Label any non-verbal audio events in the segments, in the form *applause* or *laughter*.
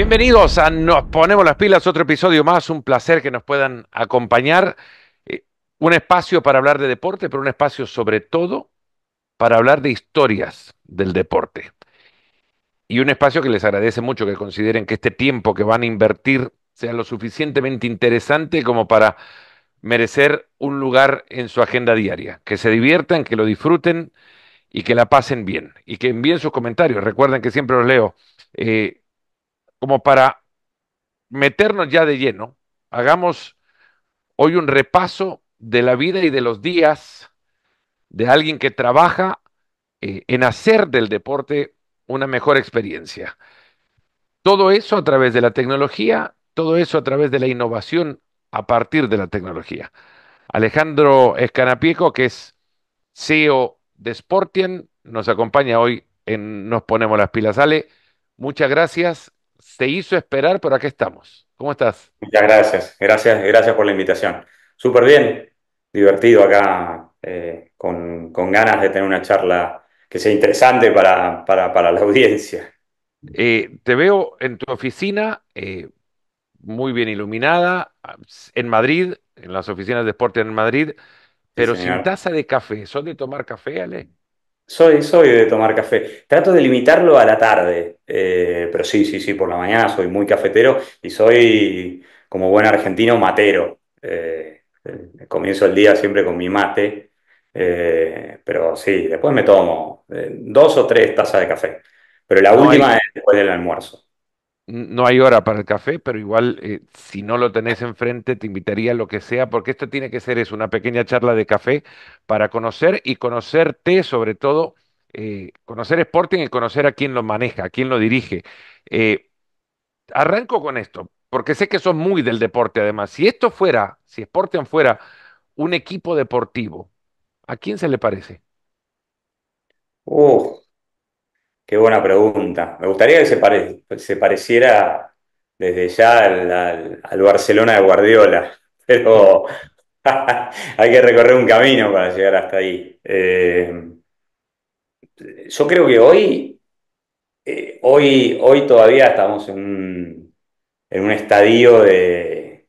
Bienvenidos a Nos Ponemos las Pilas, otro episodio más, un placer que nos puedan acompañar. Eh, un espacio para hablar de deporte, pero un espacio sobre todo para hablar de historias del deporte. Y un espacio que les agradece mucho que consideren que este tiempo que van a invertir sea lo suficientemente interesante como para merecer un lugar en su agenda diaria. Que se diviertan, que lo disfruten y que la pasen bien. Y que envíen sus comentarios. Recuerden que siempre los leo. Eh, como para meternos ya de lleno, hagamos hoy un repaso de la vida y de los días de alguien que trabaja eh, en hacer del deporte una mejor experiencia. Todo eso a través de la tecnología, todo eso a través de la innovación a partir de la tecnología. Alejandro Escanapieco, que es CEO de Sportian, nos acompaña hoy en Nos Ponemos las Pilas. Ale, muchas gracias te hizo esperar, pero aquí estamos. ¿Cómo estás? Muchas gracias, gracias, gracias por la invitación. Súper bien, divertido acá, eh, con, ganas de tener una charla que sea interesante para, para, la *laughs* audiencia. Eh, te veo en tu oficina eh, muy bien iluminada, en Madrid, en las oficinas de deporte en Madrid, pero sin taza de café. ¿Son de tomar café, Ale? Soy, soy de tomar café. Trato de limitarlo a la tarde, eh, pero sí, sí, sí, por la mañana soy muy cafetero y soy, como buen argentino, matero. Eh, comienzo el día siempre con mi mate, eh, pero sí, después me tomo dos o tres tazas de café, pero la última es después del almuerzo no hay hora para el café, pero igual eh, si no lo tenés enfrente, te invitaría a lo que sea, porque esto tiene que ser es una pequeña charla de café para conocer y conocerte, sobre todo, eh, conocer Sporting y conocer a quién lo maneja, a quién lo dirige. Eh, arranco con esto, porque sé que sos muy del deporte además. Si esto fuera, si Sporting fuera un equipo deportivo, ¿a quién se le parece? Oh, Qué buena pregunta. Me gustaría que se, pareciera desde ya al, Barcelona de Guardiola, *laughs* pero *laughs* hay que recorrer un camino para llegar hasta ahí. Eh, yo creo que hoy, eh, hoy, hoy todavía estamos en un, estadio eh,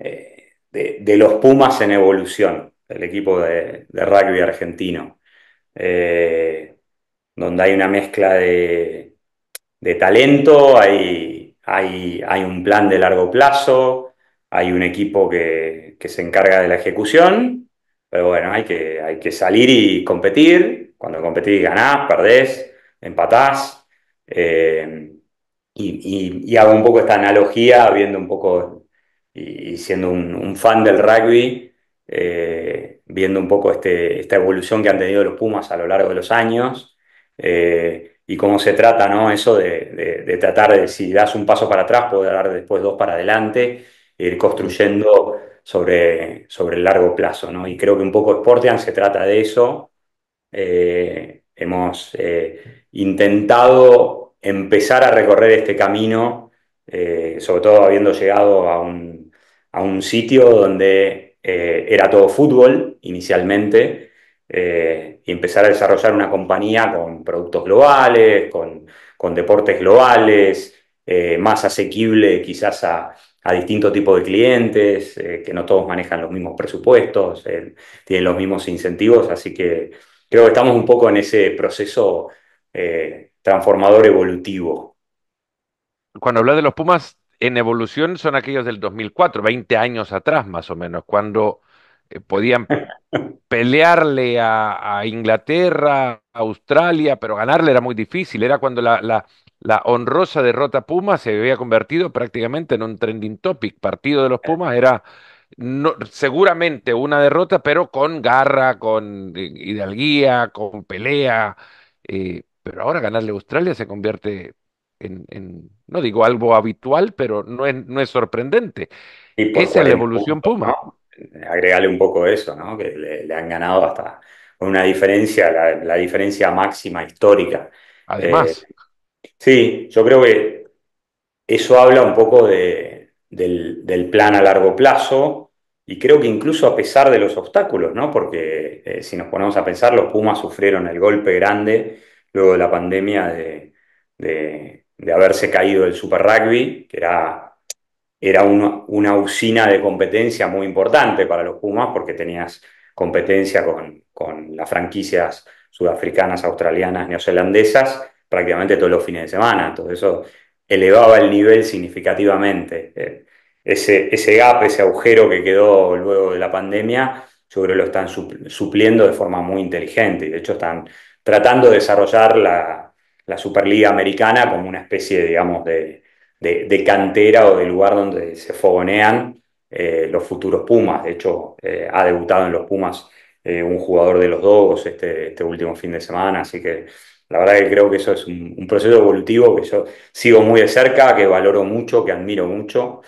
de, de, los Pumas en evolución, el equipo de, rugby argentino donde hay una mezcla de, talento, hay, un plan de largo plazo, hay un equipo que, se encarga de la ejecución, pero bueno, hay que, salir y competir. Cuando competís ganás, perdés, empatás. Eh, y, hago un poco esta analogía, viendo un poco y, siendo un, fan del rugby, eh, viendo un poco este, esta evolución que han tenido los Pumas a lo largo de los años eh, y cómo se trata, Eso de, tratar de, si das un paso para atrás, poder dar después dos para adelante, ir construyendo sobre, sobre el largo plazo, Y creo que un poco Sportian se trata de eso. Eh, hemos eh, intentado empezar a recorrer este camino, sobre todo habiendo llegado a un, a un sitio donde era todo fútbol inicialmente, eh, y empezar a desarrollar una compañía con productos globales, con, deportes globales, eh, más asequible quizás a, a distintos tipos de clientes, eh, que no todos manejan los mismos presupuestos, tienen los mismos incentivos, así que creo que estamos un poco en ese proceso transformador evolutivo. Cuando hablas de los Pumas, en evolución son aquellos del 2004, 20 años atrás más o menos, cuando eh, podían pelearle a, Inglaterra, a Australia, pero ganarle era muy difícil. Era cuando la, honrosa derrota Puma se había convertido prácticamente en un trending topic. Partido de los eh. Pumas era seguramente una derrota, pero con garra, con eh, hidalguía, con pelea. pero ahora ganarle a Australia se convierte en, no digo algo habitual, pero no es, sorprendente. Esa es la evolución Puma agregarle un poco eso, ¿no? Que le, han ganado hasta una diferencia, la, diferencia máxima histórica. Además. Eh, sí, yo creo que eso habla un poco del, plan a largo plazo y creo que incluso a pesar de los obstáculos, ¿no? Porque eh, si nos ponemos a pensar, los Pumas sufrieron el golpe grande luego de la pandemia de, de, de haberse caído el Super Rugby, que era era una, usina de competencia muy importante para los Pumas porque tenías competencia con, las franquicias sudafricanas, australianas, neozelandesas prácticamente todos los fines de semana. Entonces eso elevaba el nivel significativamente. Eh, ese, ese gap, ese agujero que quedó luego de la pandemia, yo creo que lo están supliendo de forma muy inteligente de hecho están tratando de desarrollar la, la Superliga Americana como una especie, digamos, de, de, cantera o del lugar donde se fogonean eh, los futuros Pumas. De hecho, eh, ha debutado en los Pumas eh, un jugador de los Dogos este, este, último fin de semana, así que la verdad que creo que eso es un, proceso evolutivo que yo sigo muy de cerca, que valoro mucho, que admiro mucho.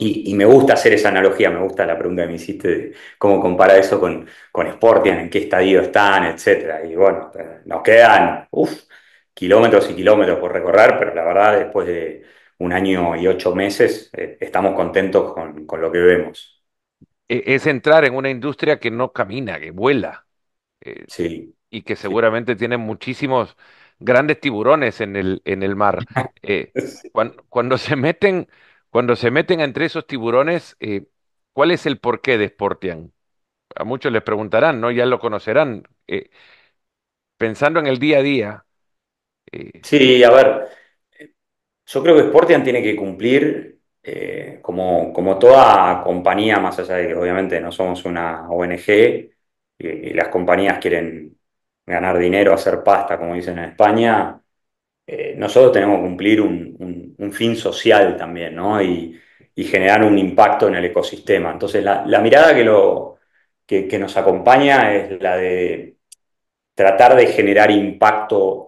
Y, me gusta hacer esa analogía, me gusta la pregunta que me hiciste de cómo compara eso con, con Sportian, en qué estadio están, etc. Y bueno, nos quedan, kilómetros y kilómetros por recorrer, pero la verdad, después de un año y ocho meses, eh, estamos contentos con, lo que vemos. E, es entrar en una industria que no camina, que vuela. Eh, sí. Y que seguramente tiene muchísimos grandes tiburones en el, en el mar. *laughs* Eh, cuando, se meten, cuando se meten entre esos tiburones, ¿cuál es el porqué de Sportian? A muchos les preguntarán, ¿no? Ya lo conocerán. pensando en el día a día, eh, sí, a ver, yo creo que Sportian tiene que cumplir eh, como, toda compañía, más allá de que obviamente no somos una ONG y, las compañías quieren ganar dinero, hacer pasta, como dicen en España, eh, nosotros tenemos que cumplir un, fin social también, ¿no? Y, generar un impacto en el ecosistema. Entonces, la, mirada que, lo, que nos acompaña es la de tratar de generar impacto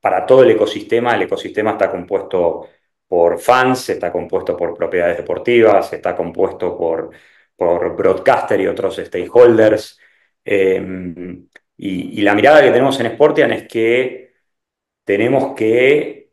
para todo el ecosistema, el ecosistema está compuesto por fans, está compuesto por propiedades deportivas, está compuesto por, por broadcaster y otros stakeholders. Em, y, la mirada que tenemos en Sportian es que tenemos que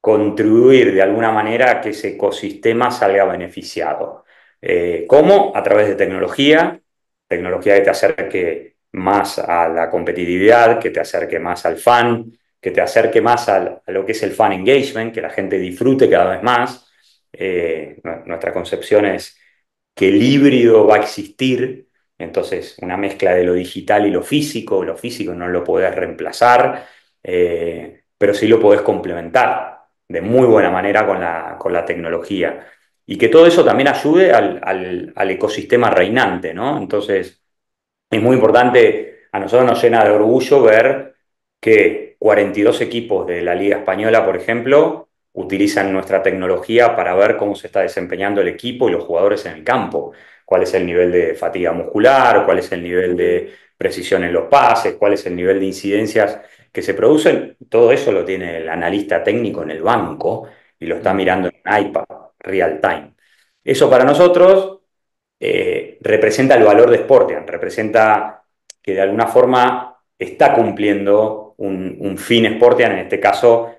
contribuir de alguna manera a que ese ecosistema salga beneficiado. Eh, ¿Cómo? A través de tecnología, tecnología que te acerque más a la competitividad, que te acerque más al fan, que te acerque más a, lo que es el fan engagement, que la gente disfrute cada vez más. Eh, nuestra concepción es que el híbrido va a existir, entonces una mezcla de lo digital y lo físico, lo físico no lo podés reemplazar, eh, pero sí lo podés complementar de muy buena manera con la, tecnología. Y que todo eso también ayude al, al ecosistema reinante, ¿no? Entonces, es muy importante, a nosotros nos llena de orgullo ver que 42 equipos de la Liga Española, por ejemplo, utilizan nuestra tecnología para ver cómo se está desempeñando el equipo y los jugadores en el campo, cuál es el nivel de fatiga muscular, cuál es el nivel de precisión en los pases, cuál es el nivel de incidencias que se producen. Todo eso lo tiene el analista técnico en el banco y lo está mm. mirando en iPad, real time. Eso para nosotros eh, representa el valor de Sportian, representa que de alguna forma está cumpliendo un, fin Sportian, en este caso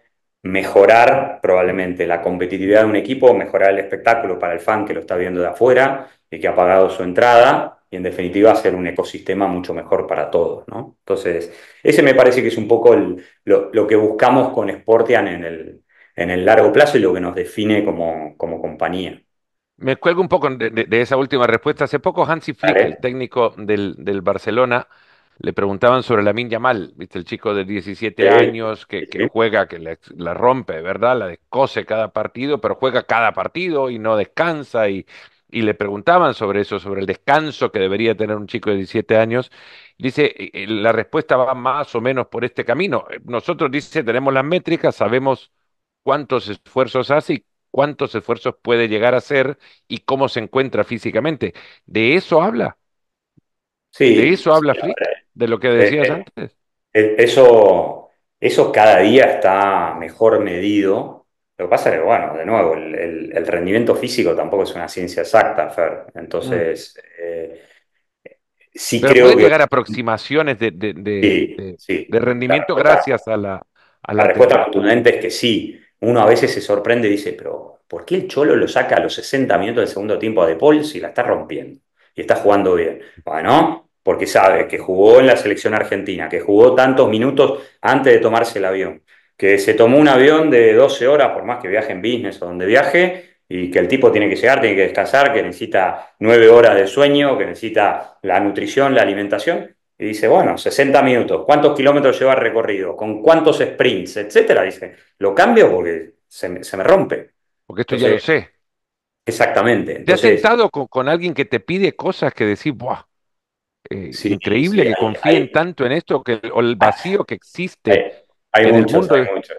mejorar probablemente la competitividad de un equipo, mejorar el espectáculo para el fan que lo está viendo de afuera y que ha pagado su entrada y en definitiva hacer un ecosistema mucho mejor para todos. Entonces, ese me parece que es un poco lo, que buscamos con Sportian en el, en el largo plazo y lo que nos define como, como compañía. Me cuelgo un poco de, esa última respuesta. Hace poco Hansi Flick, el técnico del, del Barcelona, le preguntaban sobre la Yamal, viste, el chico de 17 años que, juega, que la, rompe, ¿verdad? La descose cada partido, pero juega cada partido y no descansa. Y, y le preguntaban sobre eso, sobre el descanso que debería tener un chico de 17 años. Dice, eh, eh, la respuesta va más o menos por este camino. Eh, nosotros, dice, tenemos las métricas, sabemos cuántos esfuerzos hace y cuántos esfuerzos puede llegar a hacer y cómo se encuentra físicamente. De eso habla Sí, de eso habla de lo que eh, decías eh, antes. Eh, eso, eso cada día está mejor medido. Lo que pasa es que, bueno, de nuevo, el, rendimiento físico tampoco es una ciencia exacta, Fer. Entonces, mm. sí creo que... llegar aproximaciones de, de, rendimiento gracias a la... A la, respuesta contundente es que sí. Uno a veces se sorprende y dice, pero ¿por qué el Cholo lo saca a los 60 minutos del segundo tiempo De Paul si la está rompiendo y está jugando bien? Bueno, porque sabe que jugó en la selección argentina, que jugó tantos minutos antes de tomarse el avión, que se tomó un avión de 12 horas, por más que viaje en business o donde viaje, y que el tipo tiene que llegar, tiene que descansar, que necesita 9 horas de sueño, que necesita la nutrición, la alimentación, y dice, bueno, 60 minutos, ¿cuántos kilómetros lleva recorrido? ¿Con cuántos sprints? Etcétera. Dice, lo cambio porque se me, rompe. Porque esto ya lo sé. Exactamente. ¿Te has sentado con, alguien que te pide cosas que decís, ¡buah! eh, increíble que confíen tanto en esto, que el, ah, vacío que existe hay, en muchos, mundo. Hay muchos,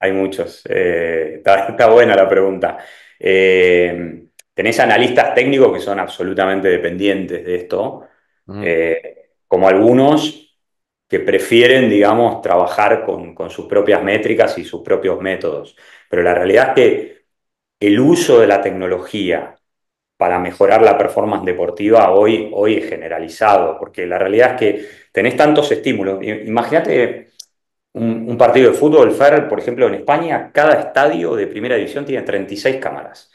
hay muchos. Eh, está, buena la pregunta. Eh, tenés analistas técnicos que son absolutamente dependientes de esto, mm. eh, como algunos que prefieren, digamos, trabajar con, sus propias métricas y sus propios métodos. Pero la realidad es que el uso de la tecnología para mejorar la performance deportiva hoy, hoy generalizado, porque la realidad es que tenés tantos estímulos. Imagínate un, partido de fútbol, Feral, por ejemplo, en España, cada estadio de primera división tiene 36 cámaras.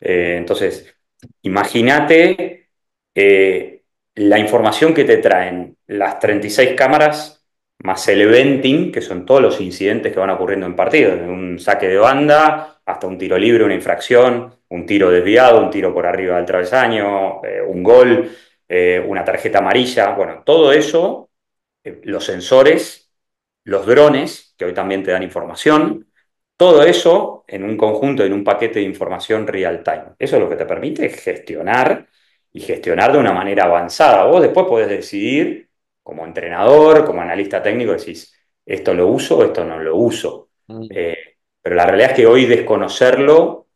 Eh, entonces, imagínate eh, la información que te traen las 36 cámaras más el eventing, que son todos los incidentes que van ocurriendo en partidos, un saque de banda, hasta un tiro libre, una infracción, un tiro desviado, un tiro por arriba del travesaño, eh, un gol, eh, una tarjeta amarilla. Bueno, todo eso, eh, los sensores, los drones, que hoy también te dan información, todo eso en un conjunto, en un paquete de información real time. Eso es lo que te permite gestionar y gestionar de una manera avanzada. Vos después podés decidir, como entrenador, como analista técnico, decís, esto lo uso, esto no lo uso. Mm. Pero la realidad es que hoy desconocerlo,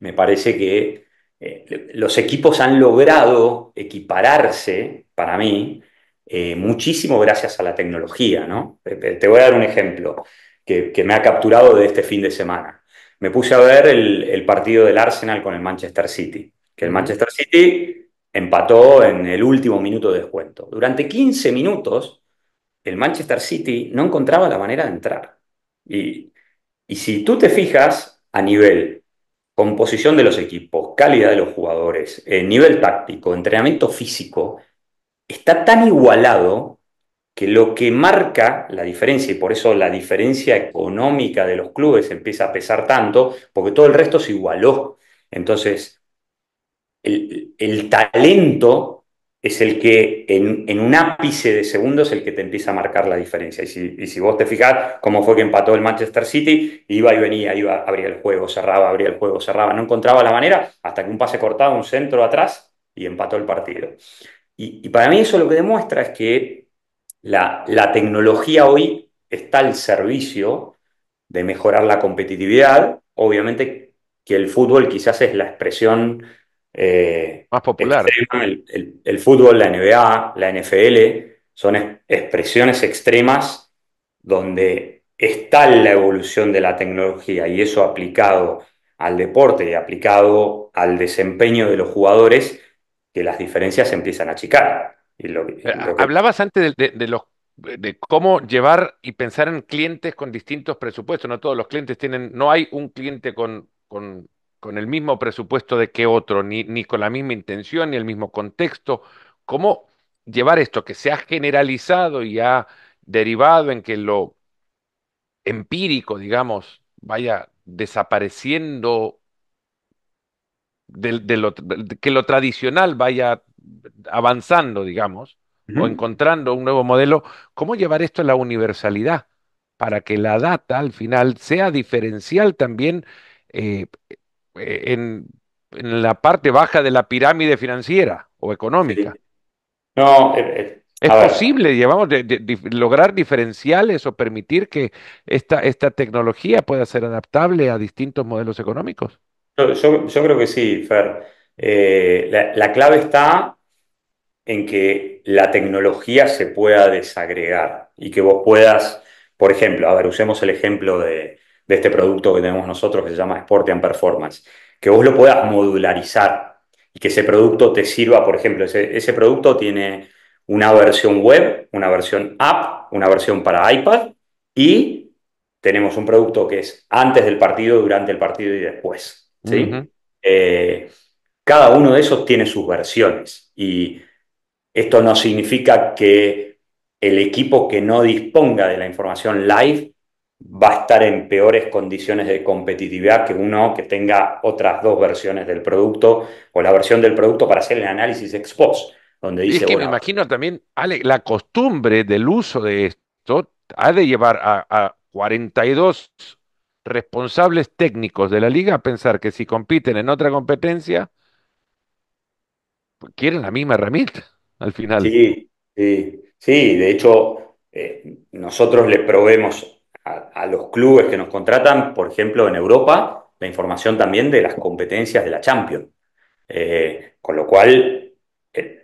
me parece que eh, los equipos han logrado equipararse, para mí, eh, muchísimo gracias a la tecnología. ¿no? Eh, te voy a dar un ejemplo que, me ha capturado de este fin de semana me puse a ver el, el, partido del Arsenal con el Manchester City, que el Manchester City empató en el último minuto de descuento. Durante 15 minutos, el Manchester City no encontraba la manera de entrar. Y y si tú te fijas a nivel composición de los equipos, calidad de los jugadores, eh, nivel táctico, entrenamiento físico, está tan igualado que lo que marca la diferencia, y por eso la diferencia económica de los clubes empieza a pesar tanto, porque todo el resto se igualó. Entonces, el, el talento es el que en, un ápice de segundos el que te empieza a marcar la diferencia. Y si, vos te fijás cómo fue que empató el Manchester City, iba y venía, iba, abría el juego, cerraba, abría el juego, cerraba, no encontraba la manera hasta que un pase cortado, un centro atrás y empató el partido. Y, para mí eso lo que demuestra es que la, la tecnología hoy está al servicio de mejorar la competitividad. Obviamente que el fútbol quizás es la expresión eh, Más popular. el, fútbol, la NBA, la NFL, son expresiones extremas donde está la evolución de la tecnología y eso aplicado al deporte y aplicado al desempeño de los jugadores que las diferencias empiezan a achicar. Eh, hablabas antes de, los de cómo llevar y pensar en clientes con distintos presupuestos. No todos los clientes tienen, no hay un cliente con con el mismo presupuesto de que otro, ni, ni con la misma intención, ni el mismo contexto. ¿Cómo llevar esto que se ha generalizado y ha derivado en que lo empírico, digamos, vaya desapareciendo que lo tradicional vaya avanzando, digamos, o encontrando un nuevo modelo, ¿cómo llevar esto a la universalidad? Para que la data al final sea diferencial también eh, eh, en, la parte baja de la pirámide financiera o económica. No, eh, eh, es posible, llevamos lograr diferenciales o permitir que esta, esta tecnología pueda ser adaptable a distintos modelos económicos. Yo, creo que sí, Fer. la, la clave está en que la tecnología se pueda desagregar y que vos puedas, por ejemplo, a ver, usemos el ejemplo de, de este producto que tenemos nosotros que se llama Sport and Performance, que vos lo puedas modularizar y que ese producto te sirva, por ejemplo, ese, producto tiene una versión web, una versión app, una versión para iPad y tenemos un producto que es antes del partido, durante el partido y después. Eh, cada uno de esos tiene sus versiones y esto no significa que el equipo que no disponga de la información live va a estar en peores condiciones de competitividad que uno que tenga otras dos versiones del producto o la versión del producto para hacer el análisis ex post, donde dice... es que me imagino también, Ale, la costumbre del uso de esto ha de llevar a, 42 responsables técnicos de la liga a pensar que si compiten en otra competencia, pues, quieren la misma herramienta al final. Sí, sí, sí de hecho, eh, nosotros le probemos a, los clubes que nos contratan, por ejemplo, en Europa, la información también de las competencias de la Champions. Eh, con lo cual, eh,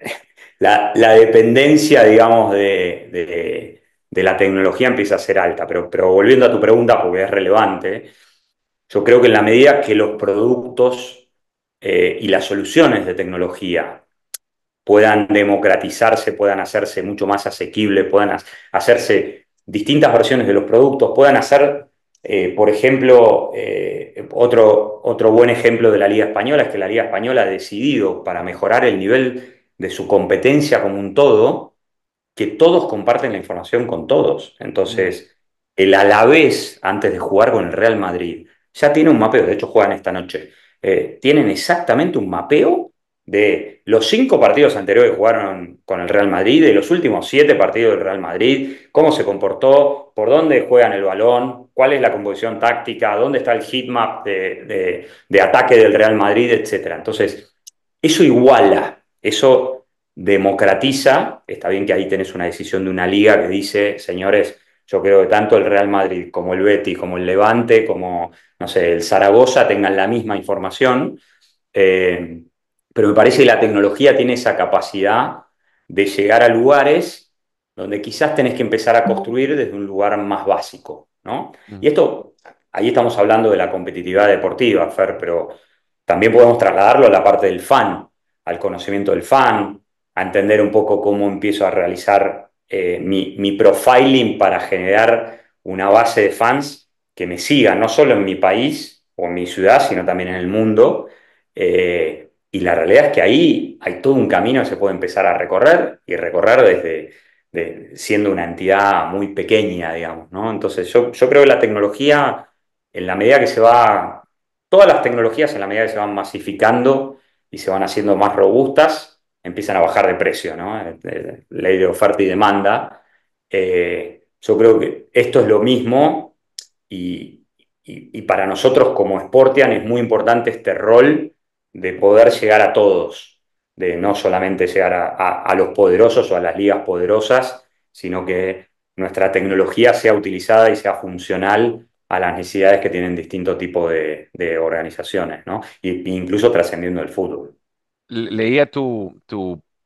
*laughs* la, dependencia, digamos, de, la tecnología empieza a ser alta. Pero, volviendo a tu pregunta, porque es relevante, yo creo que en la medida que los productos eh, y las soluciones de tecnología puedan democratizarse, puedan hacerse mucho más asequibles, puedan hacerse distintas versiones de los productos, puedan hacer, eh, por ejemplo, eh, otro, otro buen ejemplo de la Liga Española es que la Liga Española ha decidido para mejorar el nivel de su competencia como un todo, que todos comparten la información con todos. Entonces, mm. el Alavés, antes de jugar con el Real Madrid, ya tiene un mapeo, de hecho juegan esta noche, eh, tienen exactamente un mapeo de los cinco partidos anteriores que jugaron con el Real Madrid, de los últimos siete partidos del Real Madrid, cómo se comportó, por dónde juegan el balón, cuál es la composición táctica, dónde está el heatmap de, de, ataque del Real Madrid, etc. Entonces, eso iguala, eso democratiza, está bien que ahí tenés una decisión de una liga que dice, señores, yo creo que tanto el Real Madrid como el Betis, como el Levante, como, no sé, el Zaragoza tengan la misma información. Eh, pero me parece que la tecnología tiene esa capacidad de llegar a lugares donde quizás tenés que empezar a construir desde un lugar más básico, ¿no? Mm. Y esto, ahí estamos hablando de la competitividad deportiva, Fer, pero también podemos trasladarlo a la parte del fan, al conocimiento del fan, a entender un poco cómo empiezo a realizar eh, mi, profiling para generar una base de fans que me siga no solo en mi país o en mi ciudad, sino también en el mundo, eh, y la realidad es que ahí hay todo un camino que se puede empezar a recorrer y recorrer desde siendo una entidad muy pequeña, digamos, ¿no? Entonces yo, creo que la tecnología, en la medida que se va, todas las tecnologías en la medida que se van masificando y se van haciendo más robustas, empiezan a bajar de precio, ¿no? Eh, eh, ley de oferta y demanda. Eh, yo creo que esto es lo mismo y, y para nosotros como Sportian es muy importante este rol de poder llegar a todos, de no solamente llegar a, los poderosos o a las ligas poderosas, sino que nuestra tecnología sea utilizada y sea funcional a las necesidades que tienen distintos tipos de, organizaciones, ¿no? incluso trascendiendo el fútbol. Leía tu,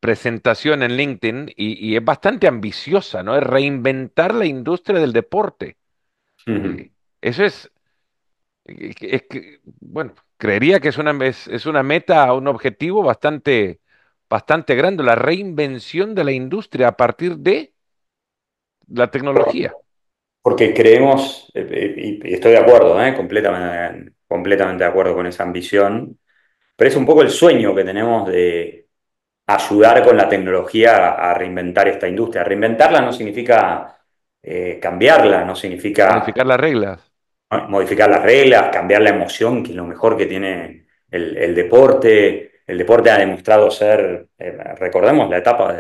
presentación en LinkedIn y, es bastante ambiciosa, ¿no? Es reinventar la industria del deporte. Eso es, es que, bueno, creería que es una, es, una meta, un objetivo bastante, bastante grande, la reinvención de la industria a partir de la tecnología. Porque creemos, eh, eh, y estoy de acuerdo, eh, completamente, completamente de acuerdo con esa ambición, pero es un poco el sueño que tenemos de ayudar con la tecnología a reinventar esta industria. Reinventarla no significa cambiarla, no significa... Modificar las reglas modificar las reglas, cambiar la emoción, que es lo mejor que tiene el, deporte. El deporte ha demostrado ser, eh, recordemos la etapa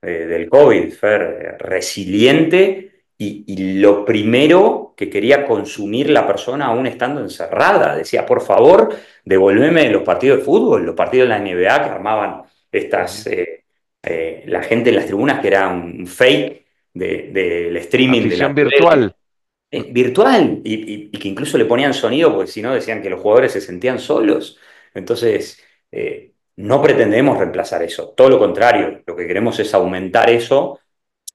del COVID, ser resiliente y, lo primero que quería consumir la persona aún estando encerrada. Decía, por favor, devolveme los partidos de fútbol, los partidos de la NBA que armaban estas, eh, eh, la gente en las tribunas, que era un fake del streaming. de la virtual. Eh, virtual y, que incluso le ponían sonido, porque si no decían que los jugadores se sentían solos. Entonces, eh, no pretendemos reemplazar eso, todo lo contrario, lo que queremos es aumentar eso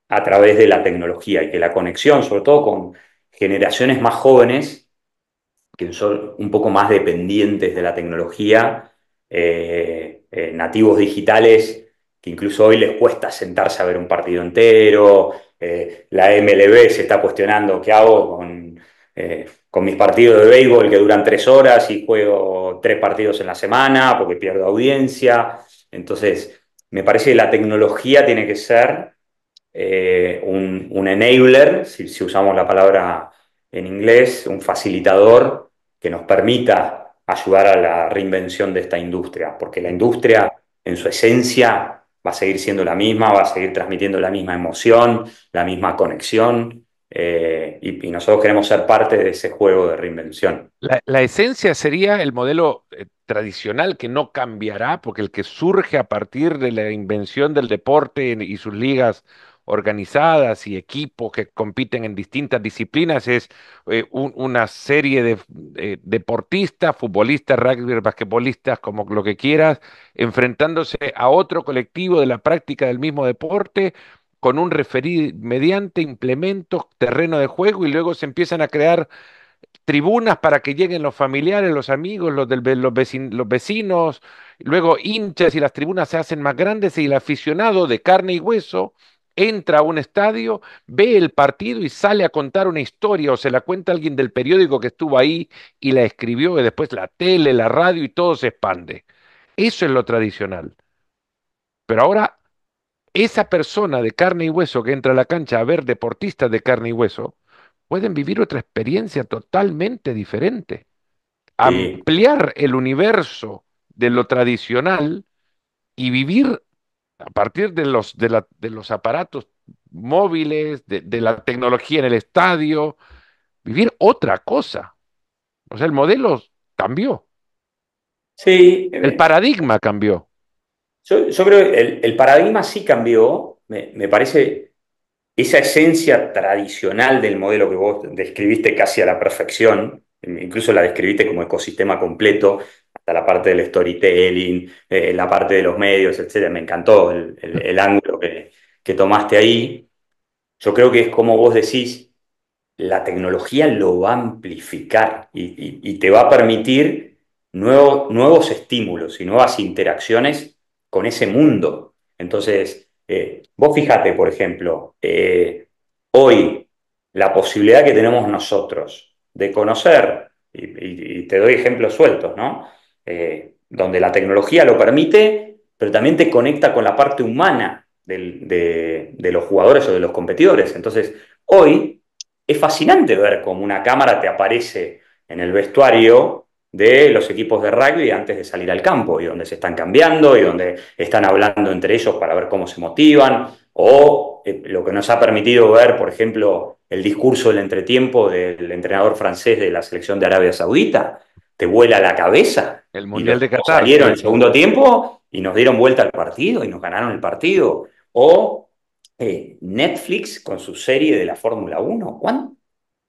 a través de la tecnología y que la conexión, sobre todo con generaciones más jóvenes, que son un poco más dependientes de la tecnología, eh, nativos digitales, que incluso hoy les cuesta sentarse a ver un partido entero, eh, la MLB se está cuestionando qué hago eh, con, mis partidos de béisbol que duran tres horas y juego tres partidos en la semana porque pierdo audiencia. Entonces, me parece que la tecnología tiene que ser eh, un, enabler, si, si, usamos la palabra en inglés, un facilitador que nos permita ayudar a la reinvención de esta industria, porque la industria en su esencia va a seguir siendo la misma, va a seguir transmitiendo la misma emoción, la misma conexión. Eh, y, nosotros queremos ser parte de ese juego de reinvención. La, esencia sería el modelo eh, tradicional que no cambiará, porque el que surge a partir de la invención del deporte y sus ligas organizadas y equipos que compiten en distintas disciplinas. Es eh, una serie de eh, deportistas, futbolistas, rugby, basquetbolistas, como lo que quieras, enfrentándose a otro colectivo de la práctica del mismo deporte con un referido mediante implementos, terreno de juego y luego se empiezan a crear tribunas para que lleguen los familiares, los amigos, los, los, vecinos, luego hinchas y las tribunas se hacen más grandes y el aficionado de carne y hueso entra a un estadio, ve el partido y sale a contar una historia o se la cuenta alguien del periódico que estuvo ahí y la escribió y después la tele, la radio y todo se expande. Eso es lo tradicional. Pero ahora, esa persona de carne y hueso que entra a la cancha a ver deportistas de carne y hueso, pueden vivir otra experiencia totalmente diferente. Ampliar el universo de lo tradicional y vivir a partir de los, de, los aparatos móviles, de, la tecnología en el estadio, vivir otra cosa. O sea, el modelo cambió. Sí. Eh, el paradigma cambió. Yo, creo que el, paradigma sí cambió. Me, me, parece esa esencia tradicional del modelo que vos describiste casi a la perfección, incluso la describiste como ecosistema completo, la parte del storytelling, eh, la parte de los medios, etc. Me encantó el, ángulo que, tomaste ahí. Yo creo que es como vos decís, la tecnología lo va a amplificar y, te va a permitir nuevos estímulos y nuevas interacciones con ese mundo. Entonces, eh, vos fíjate, por ejemplo, eh, hoy la posibilidad que tenemos nosotros de conocer, y te doy ejemplos sueltos, ¿no? Eh, donde la tecnología lo permite, pero también te conecta con la parte humana de, los jugadores o de los competidores. Entonces, hoy es fascinante ver cómo una cámara te aparece en el vestuario de los equipos de rugby antes de salir al campo y donde se están cambiando y donde están hablando entre ellos para ver cómo se motivan o eh, lo que nos ha permitido ver, por ejemplo, el discurso del entretiempo del entrenador francés de la selección de Arabia Saudita, te vuela la cabeza. El Mundial de Qatar. Salieron el segundo tiempo y nos dieron vuelta al partido y nos ganaron el partido. O eh, Netflix con su serie de la Fórmula 1.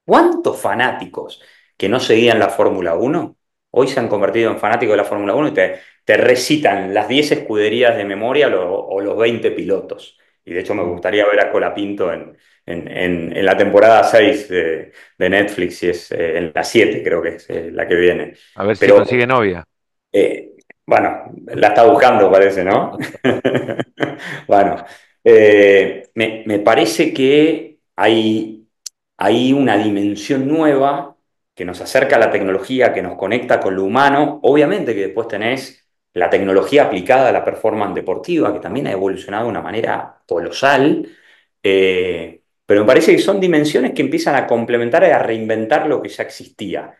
¿Cuántos fanáticos que no seguían la Fórmula 1 hoy se han convertido en fanáticos de la Fórmula 1 y te, recitan las 10 escuderías de memoria o los 20 pilotos? Y de hecho me gustaría ver a Colapinto en, en, la temporada 6 de, Netflix, y es eh, en la 7 creo que es eh, la que viene. A ver si consigue novia. Eh, bueno, la está buscando parece, ¿no? *laughs* bueno, me, parece que hay, hay una dimensión nueva que nos acerca a la tecnología, que nos conecta con lo humano. Obviamente que después tenés la tecnología aplicada a la performance deportiva, que también ha evolucionado de una manera colosal, eh, pero me parece que son dimensiones que empiezan a complementar y a reinventar lo que ya existía,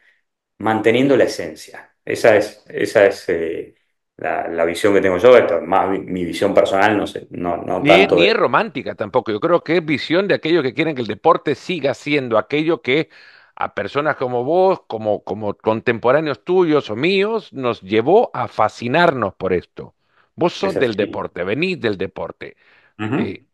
manteniendo la esencia. Esa es, esa es eh, la, visión que tengo yo, más mi, visión personal, no sé, tanto. Ni es romántica tampoco, yo creo que es visión de aquellos que quieren que el deporte siga siendo aquello que a personas como vos, como, como contemporáneos tuyos o míos, nos llevó a fascinarnos por esto. Vos sos del deporte, venís del deporte. Eh,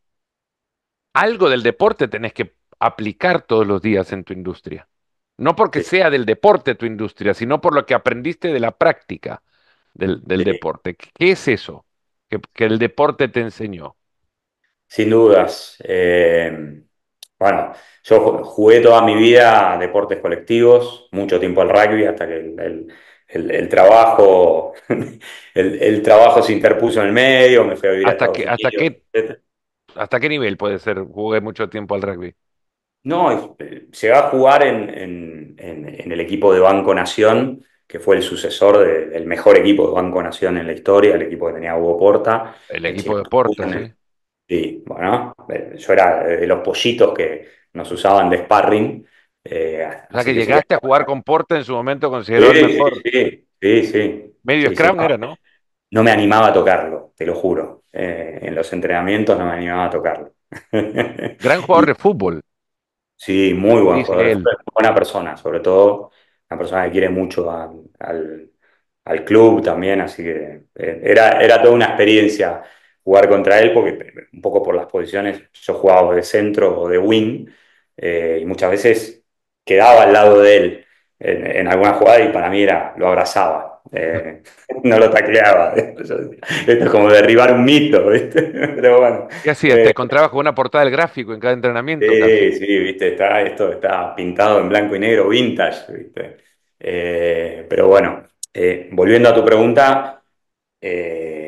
algo del deporte tenés que aplicar todos los días en tu industria. No porque sea del deporte tu industria, sino por lo que aprendiste de la práctica del, deporte. ¿Qué es eso que, el deporte te enseñó? Sin dudas. Eh, bueno, yo jugué toda mi vida deportes colectivos, mucho tiempo al rugby, hasta que el, trabajo *laughs* el, trabajo se interpuso en el medio, me fui a vivir ¿Hasta, que, hasta, qué, ¿Hasta qué nivel puede ser? Jugué mucho tiempo al rugby. No, se eh, va a jugar en, el equipo de Banco Nación, que fue el sucesor del mejor equipo de Banco Nación en la historia, el equipo que tenía Hugo Porta. El equipo de Porta, sí. Sí, bueno, eh, yo era de eh, los pollitos que nos usaban de sparring. Eh, o sea que llegaste a jugar con Porta en su momento considerado mejor. Sí, sí, Medio scrum era, ¿no? No me animaba a tocarlo, te lo juro. en los entrenamientos no me animaba a tocarlo. *laughs* Gran jugador de fútbol. Sí, muy buen jugador. Buena persona, sobre todo una persona que quiere mucho al, club también, así que era, era toda una experiencia jugar contra él, porque un poco por las posiciones, yo jugaba de centro o de wing, eh, y muchas veces quedaba al lado de él en, alguna jugada y para mí era, lo abrazaba, eh, *laughs* no lo tacleaba. *laughs* Esto es como derribar un mito, ¿viste? *laughs* Pero bueno. ¿Qué ¿Te eh, encontrabas con una portada del gráfico en cada entrenamiento? Sí, sí, viste, esto está pintado en blanco y negro, vintage, ¿viste? pero bueno, volviendo a tu pregunta, eh,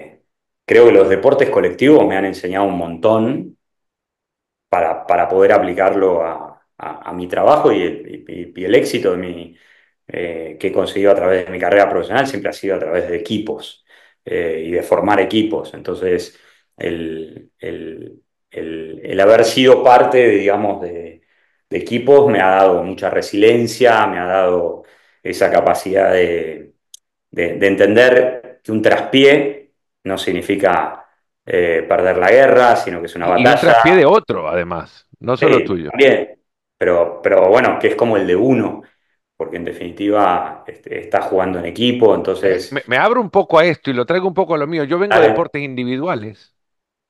Creo que los deportes colectivos me han enseñado un montón para, poder aplicarlo a, mi trabajo y el, éxito eh, que he conseguido a través de mi carrera profesional siempre ha sido a través de equipos eh, y de formar equipos. Entonces, el, haber sido parte, de, digamos, de, equipos me ha dado mucha resiliencia, me ha dado esa capacidad de, de entender que un traspié no significa eh, perder la guerra, sino que es una batalla. Y pie de otro, además, no solo tuyo. Bien, pero, pero bueno, que es como el de uno, porque en definitiva este, está jugando en equipo, entonces... Me, abro un poco a esto y lo traigo un poco a lo mío. Yo vengo de deportes individuales.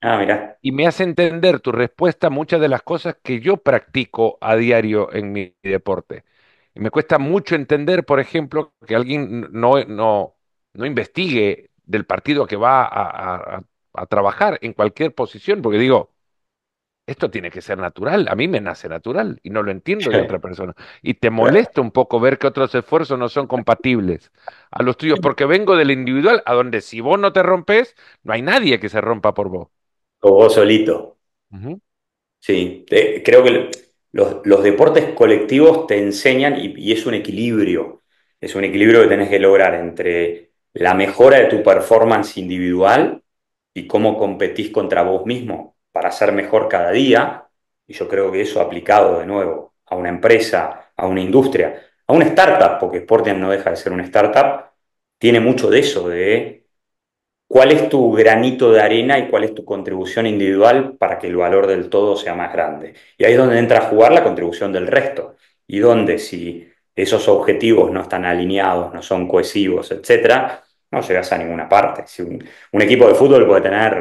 Ah, mira. Y me hace entender tu respuesta a muchas de las cosas que yo practico a diario en mi deporte. Y me cuesta mucho entender, por ejemplo, que alguien no, no, no investigue del partido que va a, trabajar en cualquier posición, porque digo, esto tiene que ser natural, a mí me nace natural y no lo entiendo de otra persona. Y te molesta un poco ver que otros esfuerzos no son compatibles a los tuyos, porque vengo del individual, a donde si vos no te rompes, no hay nadie que se rompa por vos. O vos solito. Sí, creo que los, deportes colectivos te enseñan y, y, es un equilibrio, es un equilibrio que tenés que lograr entre la mejora de tu performance individual y cómo competís contra vos mismo para ser mejor cada día. Y yo creo que eso aplicado de nuevo a una empresa, a una industria, a una startup, porque Sportian no deja de ser una startup, tiene mucho de eso, de cuál es tu granito de arena y cuál es tu contribución individual para que el valor del todo sea más grande. Y ahí es donde entra a jugar la contribución del resto. Y donde si esos objetivos no están alineados, no son cohesivos, etcétera, no llegas a ninguna parte. Si un, equipo de fútbol puede tener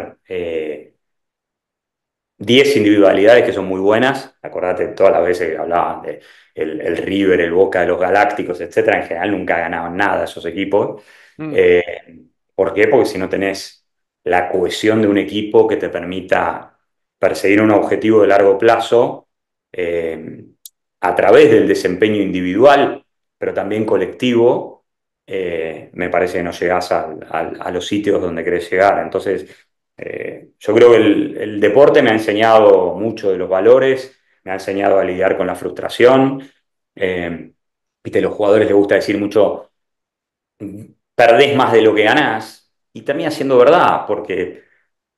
10 eh, individualidades que son muy buenas, acordate todas las veces que hablaban de el, River, el Boca de los Galácticos, etcétera, en general nunca ganado nada esos equipos. Mm. Eh, ¿Por qué? Porque si no tenés la cohesión de un equipo que te permita perseguir un objetivo de largo plazo eh, a través del desempeño individual, pero también colectivo, eh, me parece que no llegas a, los sitios donde querés llegar. Entonces, eh, yo creo que el, deporte me ha enseñado mucho de los valores, me ha enseñado a lidiar con la frustración. Eh, viste, a los jugadores les gusta decir mucho, perdés más de lo que ganás, y también haciendo verdad, porque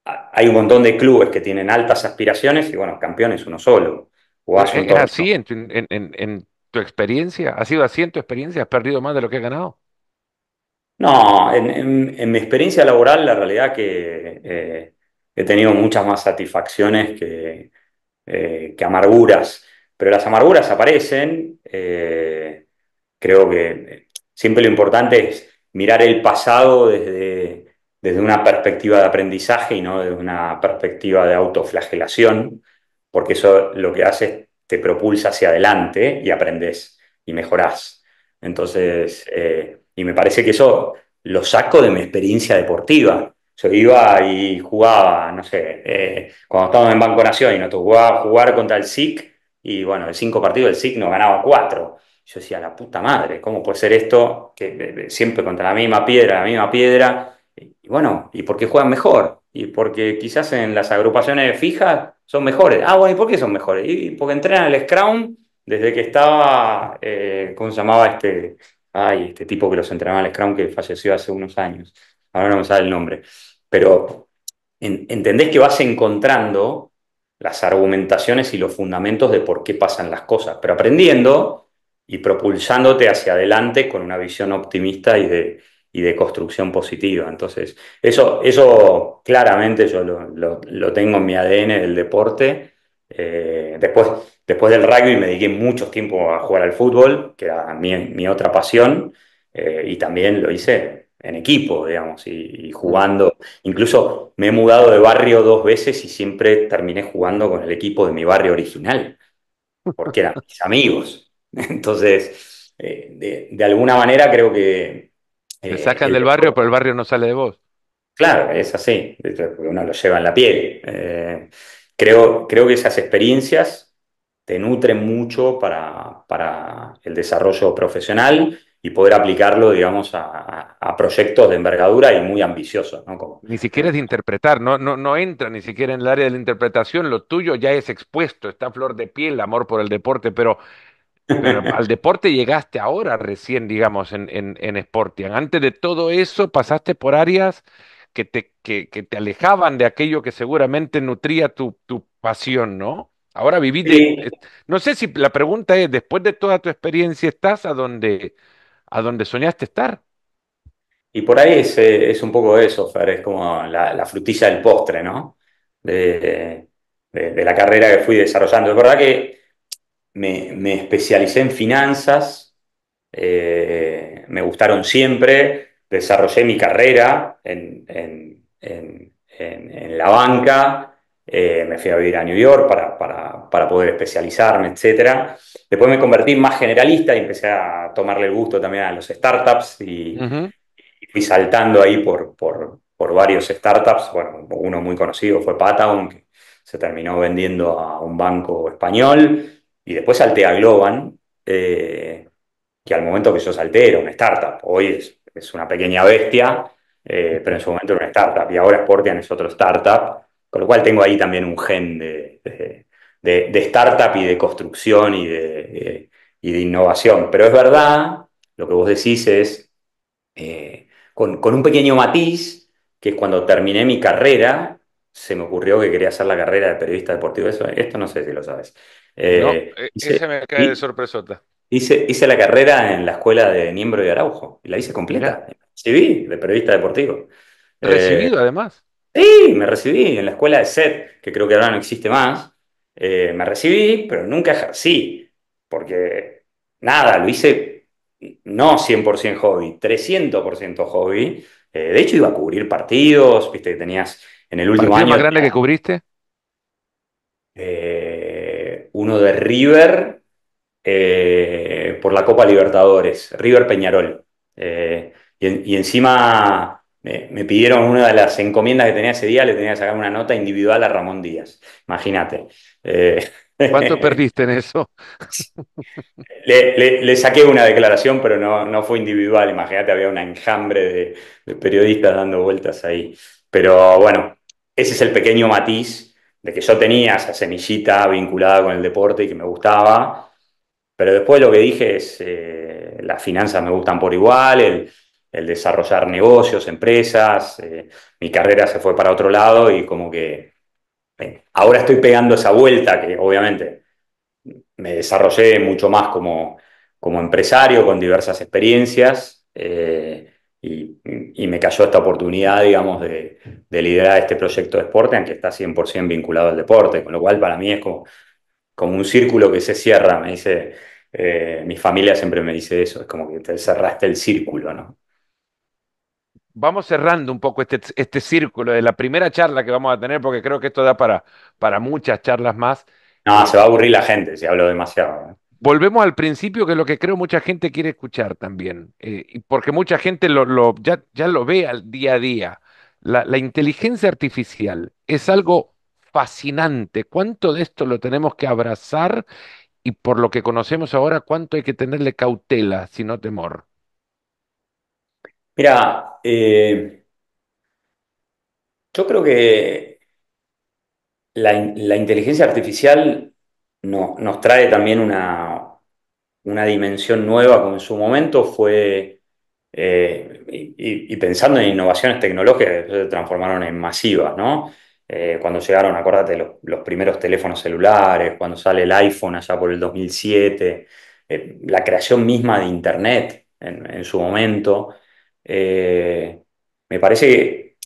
hay un montón de clubes que tienen altas aspiraciones y bueno, campeones uno solo. O así en tu, en tu experiencia? ¿Ha sido así en tu experiencia? ¿Has perdido más de lo que has ganado? No, en, mi experiencia laboral, la realidad que eh, he tenido muchas más satisfacciones que, eh, amarguras, pero las amarguras aparecen. Eh, creo que siempre lo importante es mirar el pasado desde, una perspectiva de aprendizaje y no desde una perspectiva de autoflagelación, porque eso lo que hace es te propulsa hacia adelante y aprendes y mejorás. Entonces, y me parece que eso lo saco de mi experiencia deportiva. Yo iba y jugaba, no sé, eh, cuando estábamos en Banco Nación y nos tocaba jugar contra el SIC, y bueno, el cinco partidos el SIC nos ganaba cuatro. Yo decía, la puta madre, ¿cómo puede ser esto? Que eh, eh, siempre contra la misma piedra, la misma piedra. Y bueno, ¿y por qué juegan mejor? Y porque quizás en las agrupaciones fijas son mejores. Ah, bueno, ¿y por qué son mejores? Y porque entrenan el Scrum desde que estaba, ¿cómo se llamaba este? ay, este tipo que los entrenaba al Scrum que falleció hace unos años, ahora no me sale el nombre, pero entendés que vas encontrando las argumentaciones y los fundamentos de por qué pasan las cosas, pero aprendiendo y propulsándote hacia adelante con una visión optimista y de, construcción positiva. Entonces, eso, eso claramente yo lo tengo en mi ADN del deporte eh, después, después del rugby me dediqué mucho tiempo a jugar al fútbol, que era mi, otra pasión, eh, y también lo hice en equipo, digamos, y, jugando. Incluso me he mudado de barrio dos veces y siempre terminé jugando con el equipo de mi barrio original, porque eran mis amigos. *laughs* Entonces, eh, de, alguna manera creo que... Te sacan del barrio, pero el barrio no sale de vos. Claro, es así, uno lo lleva en la piel creo, creo que esas experiencias te nutren mucho para, para el desarrollo profesional y poder aplicarlo, digamos, a, proyectos de envergadura y muy ambiciosos. ¿no? Ni siquiera es de interpretar, no, no, entra ni siquiera en el área de la interpretación, lo tuyo ya es expuesto, está flor de piel, el amor por el deporte, pero, *laughs* al deporte llegaste ahora recién, digamos, en, en, en Sportian. Antes de todo eso pasaste por áreas que te, te alejaban de aquello que seguramente nutría tu, pasión, ¿no? Ahora viví, no sé si la pregunta es, después de toda tu experiencia, ¿estás a donde, a soñaste estar? Y por ahí eh, es, un poco eso, Fer, es como la, frutilla del postre, ¿no? De, la carrera que fui desarrollando. Es verdad que me, me especialicé en finanzas, eh, me gustaron siempre, desarrollé mi carrera en, la banca, eh, me fui a vivir a New York para, para, poder especializarme, etc. Después me convertí más generalista y empecé a tomarle el gusto también a los startups y, fui saltando ahí por, por, varios startups. Bueno, uno muy conocido fue Patagon, que se terminó vendiendo a un banco español y después salté a Globan. Eh, que al momento que yo salté era una startup. Hoy es, una pequeña bestia, eh, pero en su momento era una startup. Y ahora Sportian es otro startup, con lo cual tengo ahí también un gen de, startup y de construcción y de, innovación. Pero es verdad, lo que vos decís es, eh, con, un pequeño matiz, que es cuando terminé mi carrera, se me ocurrió que quería hacer la carrera de periodista deportivo. Eso, esto no sé si lo sabes. no, eh, e, ese me cae de sorpresota. Hice, la carrera en la escuela de Niembro y Araujo y la hice completa. Recibí de periodista deportivo. Eh, ¿Recibido además? Sí, me recibí en la escuela de SET, que creo que ahora no existe más. Eh, me recibí, pero nunca ejercí, porque nada, lo hice no 100% hobby, 300% hobby. Eh, de hecho, iba a cubrir partidos, viste que tenías en el último año. más grande que cubriste? uno de River. Eh, por la Copa Libertadores, River Peñarol. Eh, y, encima me, pidieron una de las encomiendas que tenía ese día, le tenía que sacar una nota individual a Ramón Díaz. Imagínate. Eh, ¿Cuánto *laughs* perdiste en eso? Le, saqué una declaración, pero no, fue individual. Imagínate, había un enjambre de, de, periodistas dando vueltas ahí. Pero bueno, ese es el pequeño matiz de que yo tenía esa semillita vinculada con el deporte y que me gustaba, pero después lo que dije es, eh, las finanzas me gustan por igual, el, desarrollar negocios, empresas, eh, mi carrera se fue para otro lado y como que eh, ahora estoy pegando esa vuelta que obviamente me desarrollé mucho más como, como empresario con diversas experiencias y, me cayó esta oportunidad, digamos, de, liderar este proyecto de deporte, aunque está 100% vinculado al deporte, con lo cual para mí es como como un círculo que se cierra, me dice, eh, mi familia siempre me dice eso, es como que te cerraste el círculo, ¿no? Vamos cerrando un poco este, este, círculo de la primera charla que vamos a tener, porque creo que esto da para, para muchas charlas más. No, se va a aburrir la gente si hablo demasiado. ¿eh? Volvemos al principio, que es lo que creo mucha gente quiere escuchar también, eh, porque mucha gente lo, ya, lo ve al día a día. La, la inteligencia artificial es algo fascinante. ¿Cuánto de esto lo tenemos que abrazar? Y por lo que conocemos ahora, ¿cuánto hay que tenerle cautela, si no temor? Mira, eh, yo creo que la, inteligencia artificial nos trae también una, dimensión nueva, como en su momento fue, eh, y, pensando en innovaciones tecnológicas que se transformaron en masivas, ¿no? Eh, cuando llegaron, acuérdate, los, primeros teléfonos celulares, cuando sale el iPhone allá por el 2007, eh, la creación misma de Internet en, su momento, eh, me parece que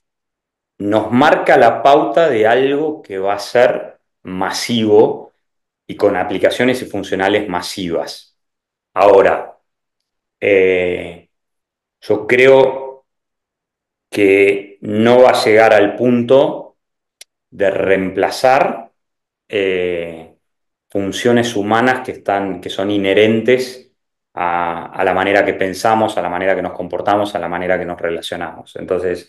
nos marca la pauta de algo que va a ser masivo y con aplicaciones y funcionales masivas. Ahora, yo creo que no va a llegar al punto de reemplazar eh, funciones humanas que, están, que son inherentes a, la manera que pensamos, a la manera que nos comportamos, a la manera que nos relacionamos. Entonces,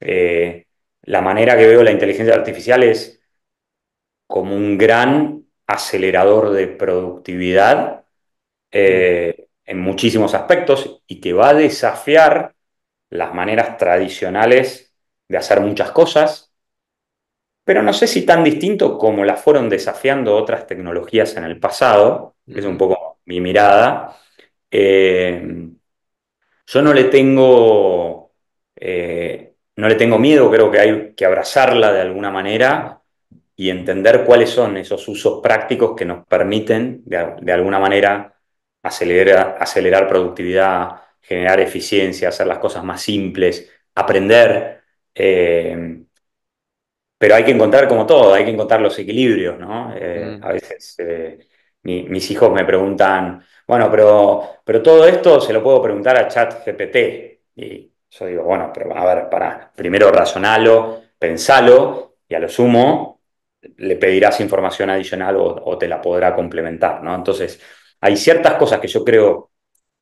eh, la manera que veo la inteligencia artificial es como un gran acelerador de productividad eh, en muchísimos aspectos y que va a desafiar las maneras tradicionales de hacer muchas cosas, pero no sé si tan distinto como la fueron desafiando otras tecnologías en el pasado, es un poco mi mirada. Eh, yo no le tengo, eh, no le tengo miedo, creo que hay que abrazarla de alguna manera y entender cuáles son esos usos prácticos que nos permiten de, alguna manera acelerar, acelerar productividad, generar eficiencia, hacer las cosas más simples, aprender. Eh, pero hay que encontrar como todo, hay que encontrar los equilibrios, ¿no? Eh, mm. A veces eh, mis hijos me preguntan, bueno, pero, pero todo esto se lo puedo preguntar a ChatGPT. Y yo digo, bueno, pero a ver, para, primero razonalo, pensalo y a lo sumo le pedirás información adicional o, te la podrá complementar, ¿no? Entonces, hay ciertas cosas que yo creo,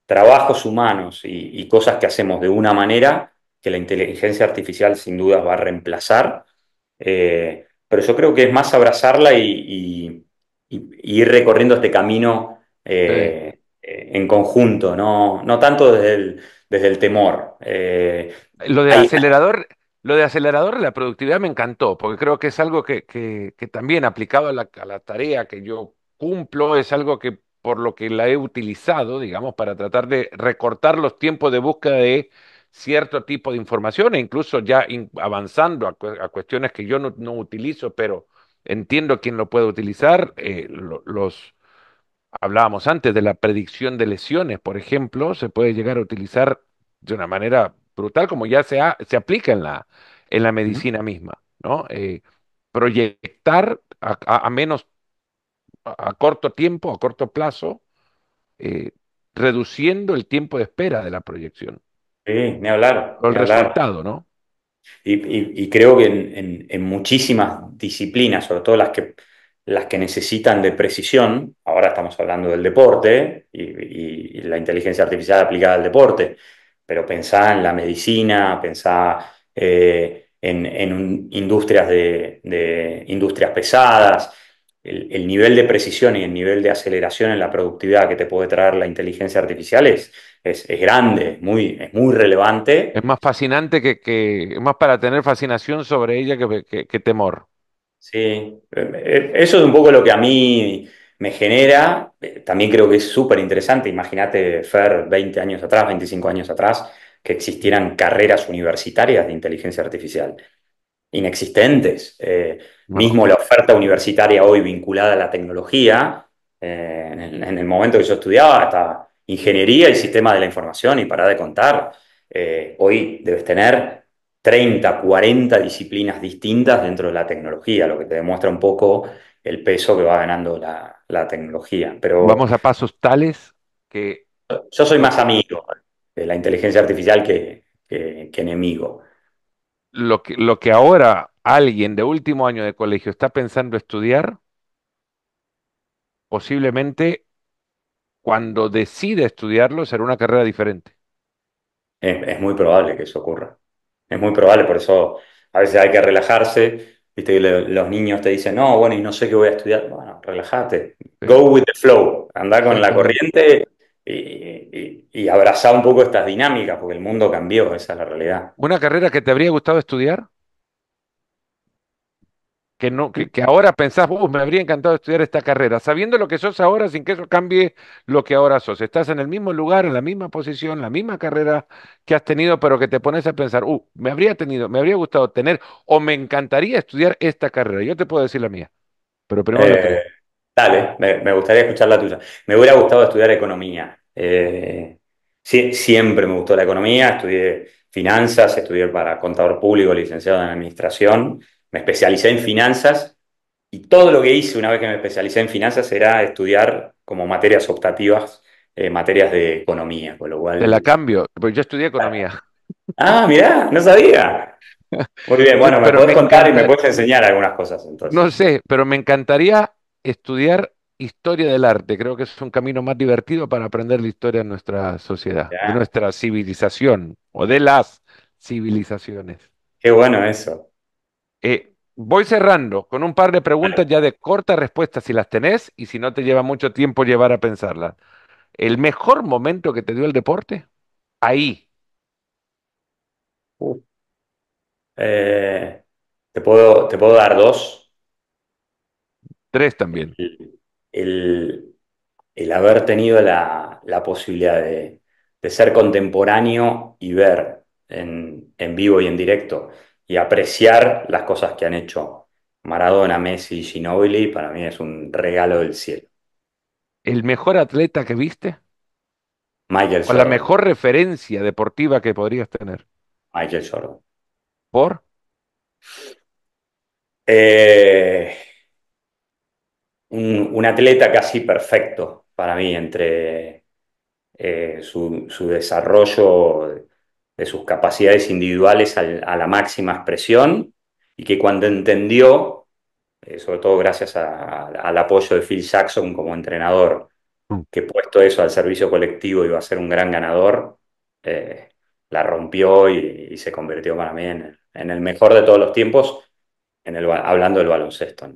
trabajos humanos y, y, cosas que hacemos de una manera que la inteligencia artificial sin duda va a reemplazar eh, pero yo creo que es más abrazarla y, ir recorriendo este camino eh, en conjunto, no, no tanto desde el, desde el temor. Eh, lo de acelerador, lo de acelerador la productividad me encantó, porque creo que es algo que, también aplicado a la, a la, tarea que yo cumplo, es algo que por lo que la he utilizado, digamos, para tratar de recortar los tiempos de búsqueda de cierto tipo de información e incluso ya avanzando a, cuestiones que yo no, utilizo, pero entiendo quién lo puede utilizar, eh, los hablábamos antes de la predicción de lesiones, por ejemplo, se puede llegar a utilizar de una manera brutal como ya se, se aplica en la, en la medicina misma, ¿no? Eh, proyectar a, menos, a, corto tiempo, a corto plazo, eh, reduciendo el tiempo de espera de la proyección. Sí, ni hablar. Con el resultado, ¿no? Y, creo que en, muchísimas disciplinas, sobre todo las que, las que necesitan de precisión, ahora estamos hablando del deporte y, la inteligencia artificial aplicada al deporte, pero pensá en la medicina, pensá eh, en, industrias, de, industrias pesadas, el, nivel de precisión y el nivel de aceleración en la productividad que te puede traer la inteligencia artificial es, es, grande, es muy, muy relevante. Es más fascinante que, es más para tener fascinación sobre ella que, que, temor. Sí, eh, eh, eso es un poco lo que a mí me genera. Eh, también creo que es súper interesante. Imagínate, Fer, 20 años atrás, 25 años atrás, que existieran carreras universitarias de inteligencia artificial. Inexistentes. Mismo la oferta universitaria hoy vinculada a la tecnología, en, el, en, el, momento que yo estudiaba, estaba ingeniería y sistema de la información y para de contar. Eh, hoy debes tener 30, 40 disciplinas distintas dentro de la tecnología, lo que te demuestra un poco el peso que va ganando la, tecnología. Pero Vamos a pasos tales que... Yo soy más amigo de la inteligencia artificial que, enemigo. Lo que, lo que ahora alguien de último año de colegio está pensando estudiar, posiblemente cuando decide estudiarlo será una carrera diferente. Es, muy probable que eso ocurra. Es muy probable, por eso a veces hay que relajarse. Viste que los niños te dicen, no, bueno, y no sé qué voy a estudiar. Bueno, relájate. Go with the flow. Anda con la corriente y, y, y abraza un poco estas dinámicas, porque el mundo cambió, esa es la realidad. ¿Una carrera que te habría gustado estudiar? que, no, que, ahora pensás, uh, me habría encantado estudiar esta carrera, sabiendo lo que sos ahora sin que eso cambie lo que ahora sos. Estás en el mismo lugar, en la misma posición, la misma carrera que has tenido, pero que te pones a pensar, uh, me habría tenido, me habría gustado tener o me encantaría estudiar esta carrera. Yo te puedo decir la mía, pero eh, dale, me, gustaría escuchar la tuya. Me hubiera gustado estudiar economía. Eh, siempre me gustó la economía, estudié finanzas, estudié para contador público, licenciado en administración me especialicé en finanzas y todo lo que hice una vez que me especialicé en finanzas era estudiar como materias optativas, eh, materias de economía, con lo cual... De la cambio, porque yo estudié economía. Ah, ah, mirá, no sabía. Muy bien, bueno, me pero podés contar y me puedes enseñar algunas cosas entonces. No sé, pero me encantaría estudiar historia del arte. Creo que es un camino más divertido para aprender la historia de nuestra sociedad, de nuestra civilización o de las civilizaciones. Qué bueno eso. Eh, voy cerrando con un par de preguntas ya de corta respuesta, si las tenés y si no te lleva mucho tiempo llevar a pensarlas. ¿El mejor momento que te dio el deporte? Ahí. Eh, ¿te, puedo, dar dos? Tres también. El, haber tenido la, posibilidad de, ser contemporáneo y ver en vivo y en directo y apreciar las cosas que han hecho Maradona, Messi y Ginobili, para mí es un regalo del cielo. ¿El mejor atleta que viste? Michael Jordan. ¿O la mejor referencia deportiva que podrías tener? Michael Jordan. ¿Por? Eh, un, atleta casi perfecto para mí entre eh, su desarrollo de sus capacidades individuales a la máxima expresión y que cuando entendió, eh, sobre todo gracias al apoyo de Phil Jackson como entrenador, mm. que puesto eso al servicio colectivo iba a ser un gran ganador, eh, la rompió y, se convirtió para mí en el, mejor de todos los tiempos, en el, hablando del baloncesto.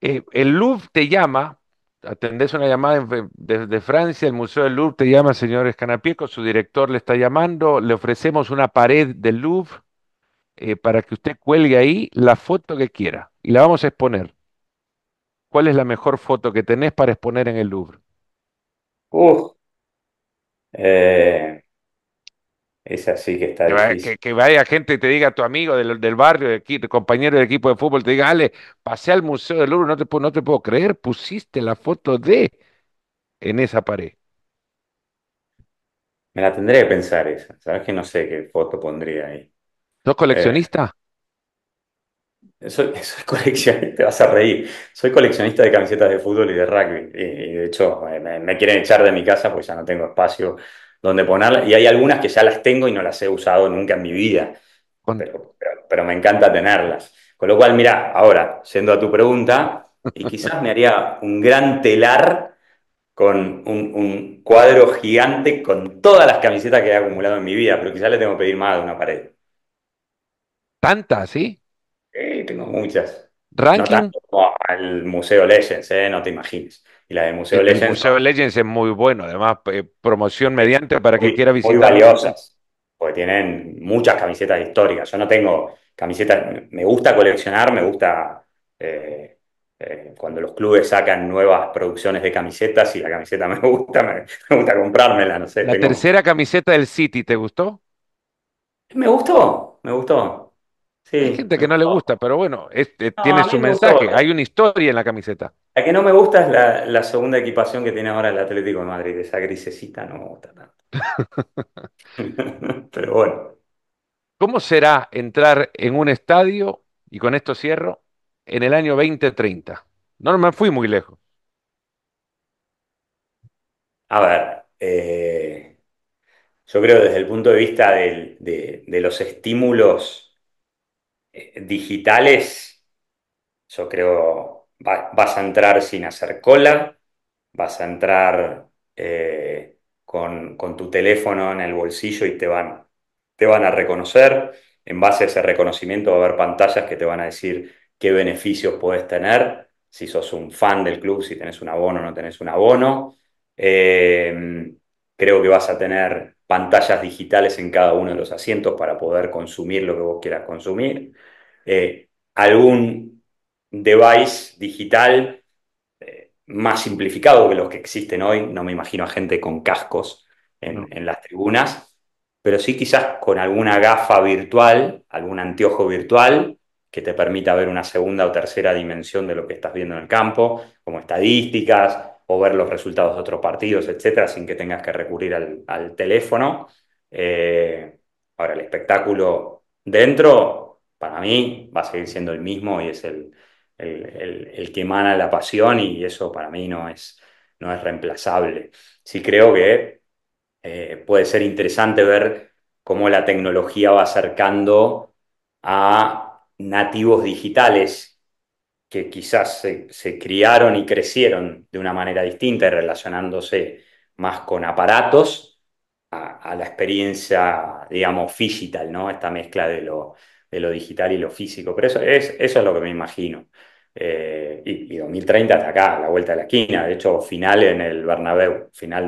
Eh, el Louvre te llama atendés una llamada desde Francia, el Museo del Louvre te llama, señores Escanapieco su director le está llamando, le ofrecemos una pared del Louvre eh, para que usted cuelgue ahí la foto que quiera y la vamos a exponer. ¿Cuál es la mejor foto que tenés para exponer en el Louvre? Uf. Eh, es así que está que vaya, gente y te diga, tu amigo del, barrio, compañero del equipo de fútbol, te diga, Ale, pasé al Museo del Louvre, no te, no te puedo creer, pusiste la foto de en esa pared. Me la tendré que pensar esa. Sabes que no sé qué foto pondría ahí. ¿Sos coleccionista? Eh, *laughs* soy, coleccionista, te vas a reír. Soy coleccionista de camisetas de fútbol y de rugby. Y, de hecho, me, me, quieren echar de mi casa porque ya no tengo espacio donde ponerlas. Y hay algunas que ya las tengo y no las he usado nunca en mi vida. Pero, me encanta tenerlas. Con lo cual, mira, ahora, siendo a tu pregunta, y quizás me haría un gran telar con un, cuadro gigante con todas las camisetas que he acumulado en mi vida, pero quizás le tengo que pedir más de una pared. ¿Tantas, sí? Sí, tengo muchas. ¿Ranking? como al Museo Legends, ¿eh? no te imagines. Y la de Museo Legends. El Museo Legends es muy bueno, además, eh, promoción mediante para quien quiera visitar. Muy valiosas, porque tienen muchas camisetas históricas. Yo no tengo camisetas, me gusta coleccionar, me gusta eh, eh, cuando los clubes sacan nuevas producciones de camisetas y la camiseta *laughs* me gusta, me, gusta comprármela, no La tercera camiseta del City, ¿te gustó? Me gustó, me gustó. Hay gente que no le gusta, pero bueno, este, tiene su mensaje. Hay una historia en la camiseta. La que no me gusta es la, segunda equipación que tiene ahora el Atlético de Madrid. Esa grisecita no me gusta tanto. *laughs* pero bueno. ¿Cómo será entrar en un estadio, y con esto cierro, en el año 2030? No me fui muy lejos. A ver, eh, yo creo desde el punto de vista de los estímulos eh, digitales, yo creo, vas a entrar sin hacer cola, vas a entrar eh, con, tu teléfono en el bolsillo y te van, te van a reconocer. En base a ese reconocimiento va a haber pantallas que te van a decir qué beneficios puedes tener, si sos un fan del club, si tenés un abono o no tenés un abono. Eh, creo que vas a tener pantallas digitales en cada uno de los asientos para poder consumir lo que vos quieras consumir, eh, algún device digital eh, más simplificado que los que existen hoy, no me imagino a gente con cascos en, en las tribunas, pero sí quizás con alguna gafa virtual, algún anteojo virtual que te permita ver una segunda o tercera dimensión de lo que estás viendo en el campo, como estadísticas, o ver los resultados de otros partidos, etcétera, sin que tengas que recurrir al, teléfono. Eh, ahora, el espectáculo dentro, para mí, va a seguir siendo el mismo y es el, el, que emana la pasión y eso para mí no es, no es reemplazable. Sí creo que eh, puede ser interesante ver cómo la tecnología va acercando a nativos digitales que quizás se, criaron y crecieron de una manera distinta y relacionándose más con aparatos a, la experiencia, digamos, digital, ¿no? Esta mezcla de lo, de lo digital y lo físico. Pero eso es, eso es lo que me imagino. Eh, y, 2030 está acá, la vuelta de la esquina. De hecho, final en el Bernabéu, final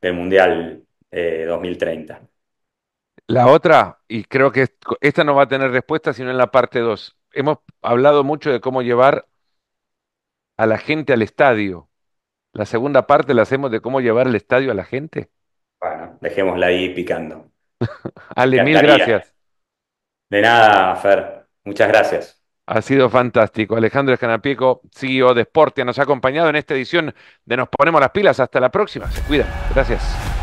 del, Mundial 2030. Eh, la otra, y creo que esta no va a tener respuesta, sino en la parte 2 hemos hablado mucho de cómo llevar a la gente al estadio. La segunda parte la hacemos de cómo llevar al estadio a la gente. Bueno, dejémosla ahí picando. *laughs* Ale, mil gracias. De nada, Fer. Muchas gracias. Ha sido fantástico. Alejandro Escanapieco, CEO de Sportia, nos ha acompañado en esta edición de Nos Ponemos las Pilas. Hasta la próxima. Se cuidan. Gracias.